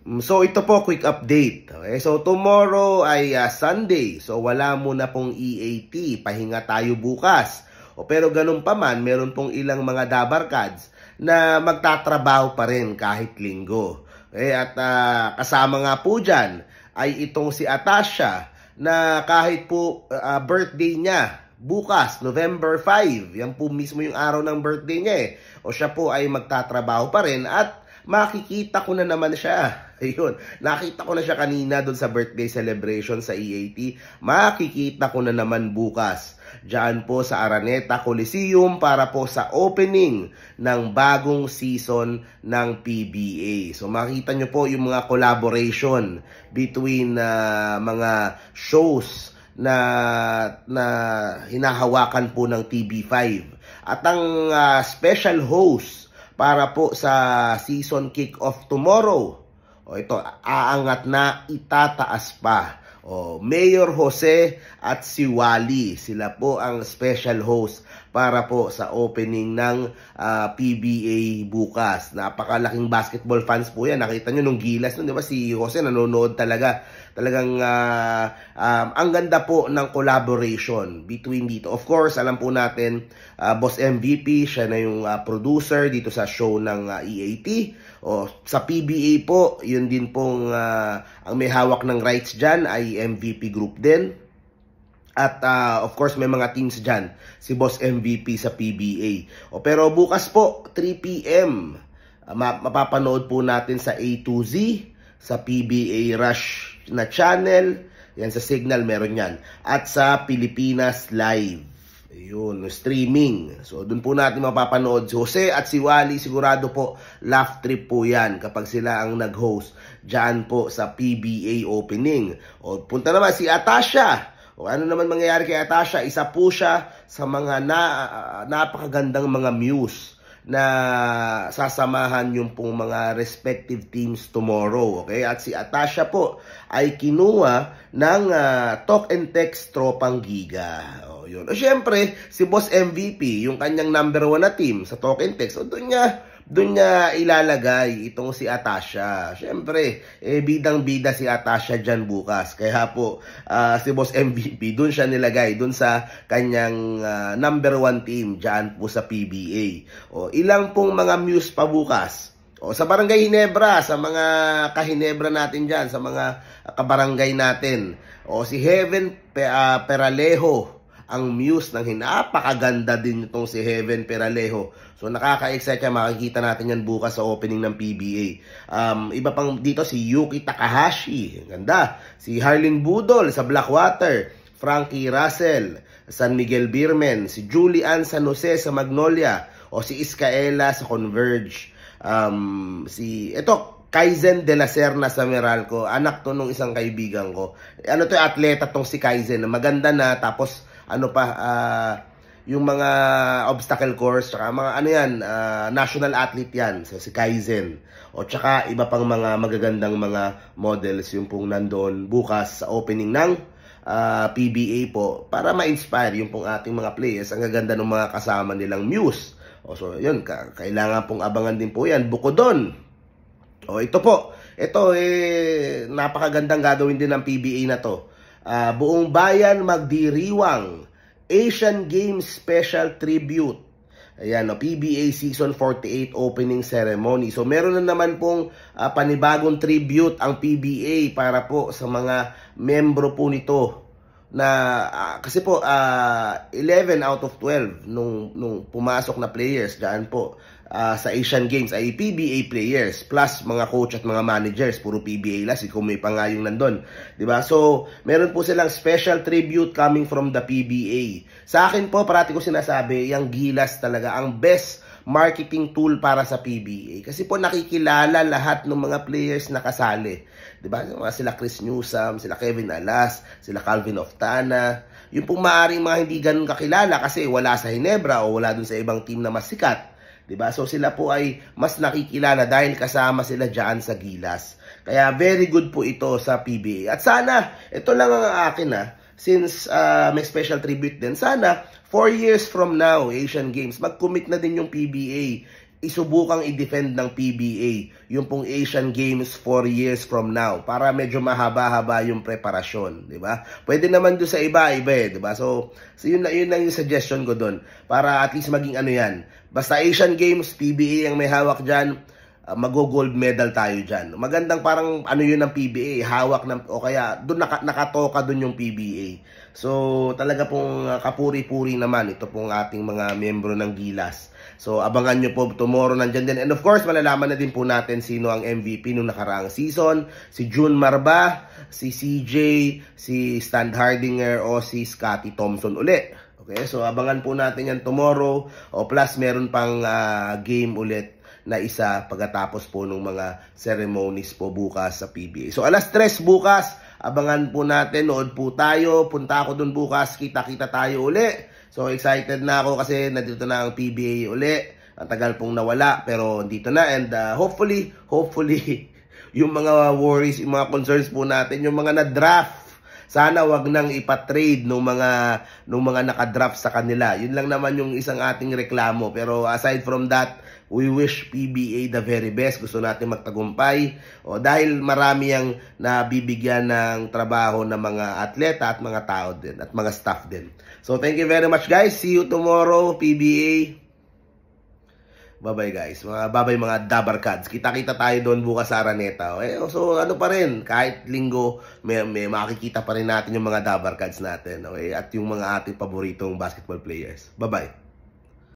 Mm, so ito po quick update. Okay? So tomorrow ay uh, Sunday. So wala muna pong EAT. Pahinga tayo bukas. O pero ganun pa man, meron pong ilang mga dabarkads na magtatrabaho pa rin kahit linggo. Okay? At uh, kasama nga po dyan ay itong si Atasha na kahit po uh, birthday niya bukas, November 5, yan po mismo yung araw ng birthday niya eh. O siya po ay magtatrabaho pa rin at makikita ko na naman siya Ayun. Nakita ko na siya kanina doon sa birthday celebration sa EAT. Makikita ko na naman bukas. Diyan po sa Araneta Coliseum para po sa opening ng bagong season ng PBA. So makita nyo po yung mga collaboration between uh, mga shows na na hinahawakan po ng TV5 at ang uh, special host para po sa season kick-off tomorrow o ito, aangat na, itataas pa. Oh, Mayor Jose at si Wally, sila po ang special host para po sa opening ng uh, ah, PBA bukas. Napakalaking basketball fans po yan. Nakita nyo nung gilas nun, di ba? Si Jose nanonood talaga. Talagang uh, um, ang ganda po ng collaboration between dito. Of course, alam po natin, uh, Boss MVP, siya na yung uh, producer dito sa show ng uh, EAT. O, oh, sa PBA po, yun din pong uh, ang may hawak ng rights dyan ay MVP group din. At uh, of course, may mga teams dyan. Si Boss MVP sa PBA. O, pero bukas po, 3 p.m. Uh, mapapanood po natin sa A2Z, sa PBA Rush na channel. Yan, sa Signal meron yan. At sa Pilipinas Live. Yun, streaming. So, doon po natin mapapanood si Jose at si Wally. Sigurado po, laugh trip po yan kapag sila ang nag-host dyan po sa PBA opening. O, punta naman si Atasha. O, ano naman mangyayari kay Atasha? Isa po siya sa mga na, uh, napakagandang mga muse na sasamahan yung pong mga respective teams tomorrow. Okay? At si Atasha po ay kinuha ng uh, talk and text tropang giga yun. O syempre, si Boss MVP, yung kanyang number one na team sa token text, o doon niya, doon niya ilalagay itong si Atasha. Syempre, eh, bidang-bida si Atasha dyan bukas. Kaya po, uh, si Boss MVP, doon siya nilagay. Doon sa kanyang uh, number one team dyan po sa PBA. O, ilang pong mga muse pa bukas. O, sa Barangay Hinebra, sa mga kahinebra natin dyan, sa mga kabarangay natin. O, si Heaven Pe uh, Peralejo ang Muse ng hinapakaganda din itong si Heaven Peralejo. So nakaka-excite siya, makikita natin yan bukas sa opening ng PBA. Um, iba pang dito si Yuki Takahashi, ganda. Si Harlin Budol sa Blackwater. Frankie Russell, San Miguel Birmen, si Julian San Jose sa Magnolia, o si Iskaela sa Converge. Um, si, ito, Kaizen de la Serna sa Meralco. Anak to nung isang kaibigan ko. Ano to, atleta tong si Kaizen. Maganda na, tapos ano pa, uh, yung mga obstacle course, tsaka mga ano yan, uh, national athlete yan, so si Kaizen. O tsaka iba pang mga magagandang mga models yung pong nandoon bukas sa opening ng uh, ah, PBA po para ma-inspire yung pong ating mga players. Ang gaganda ng mga kasama nilang muse. O so yun, kailangan pong abangan din po yan. bukod doon. O ito po, ito eh napakagandang gagawin din ng PBA na to uh, buong bayan magdiriwang Asian Games Special Tribute. Ayan, no, PBA Season 48 Opening Ceremony. So, meron na naman pong uh, panibagong tribute ang PBA para po sa mga membro po nito na uh, kasi po uh, ah, 11 out of 12 nung nung pumasok na players diyan po uh, sa Asian Games ay PBA players plus mga coach at mga managers puro PBA la si Kumay pa nga yung nandun 'di ba so meron po silang special tribute coming from the PBA sa akin po parati ko sinasabi yung Gilas talaga ang best marketing tool para sa PBA. Kasi po nakikilala lahat ng mga players na kasali. ba diba? sila Chris Newsom, sila Kevin Alas, sila Calvin Oftana. Yung pong maaaring mga hindi ganun kakilala kasi wala sa Hinebra o wala dun sa ibang team na mas sikat. 'di ba? So sila po ay mas nakikilala dahil kasama sila diyan sa Gilas. Kaya very good po ito sa PBA. At sana ito lang ang akin ah since uh, may special tribute din. Sana, 4 years from now, Asian Games, mag-commit na din yung PBA isubukang i-defend ng PBA yung pong Asian Games 4 years from now para medyo mahaba-haba yung preparasyon, 'di ba? Pwede naman do sa iba, iba, eh, 'di ba? So, so yun yun lang yung suggestion ko doon para at least maging ano 'yan. Basta Asian Games, PBA ang may hawak diyan, uh, ah, gold medal tayo dyan. Magandang parang ano yun ng PBA, hawak ng, o kaya doon naka, nakatoka doon yung PBA. So talaga pong ah, kapuri-puri naman ito pong ating mga membro ng Gilas. So abangan nyo po tomorrow nandyan din. And of course, malalaman na din po natin sino ang MVP nung nakaraang season. Si June Marba, si CJ, si Stan Hardinger, o si Scotty Thompson ulit. Okay, so abangan po natin yan tomorrow. O plus, meron pang uh, game ulit na isa pagkatapos po ng mga ceremonies po bukas sa PBA. So alas 3 bukas, abangan po natin, nood po tayo, punta ako dun bukas, kita-kita tayo uli. So excited na ako kasi nandito na ang PBA uli. Ang tagal pong nawala pero dito na and uh, hopefully, hopefully yung mga worries, yung mga concerns po natin, yung mga na-draft sana wag nang ipa-trade ng mga ng mga naka-draft sa kanila. Yun lang naman yung isang ating reklamo. Pero aside from that, We wish PBA the very best. Gusto natin magtagumpay. O, dahil marami ang nabibigyan ng trabaho ng mga atleta at mga tao din at mga staff din. So thank you very much guys. See you tomorrow PBA. Bye-bye guys. Mga bye-bye mga Dabarkads. Kita-kita tayo doon bukas sa Araneta. Eh, so ano pa rin, kahit linggo may, may makikita pa rin natin yung mga Dabarkads natin. Okay? At yung mga ating paboritong basketball players. Bye-bye.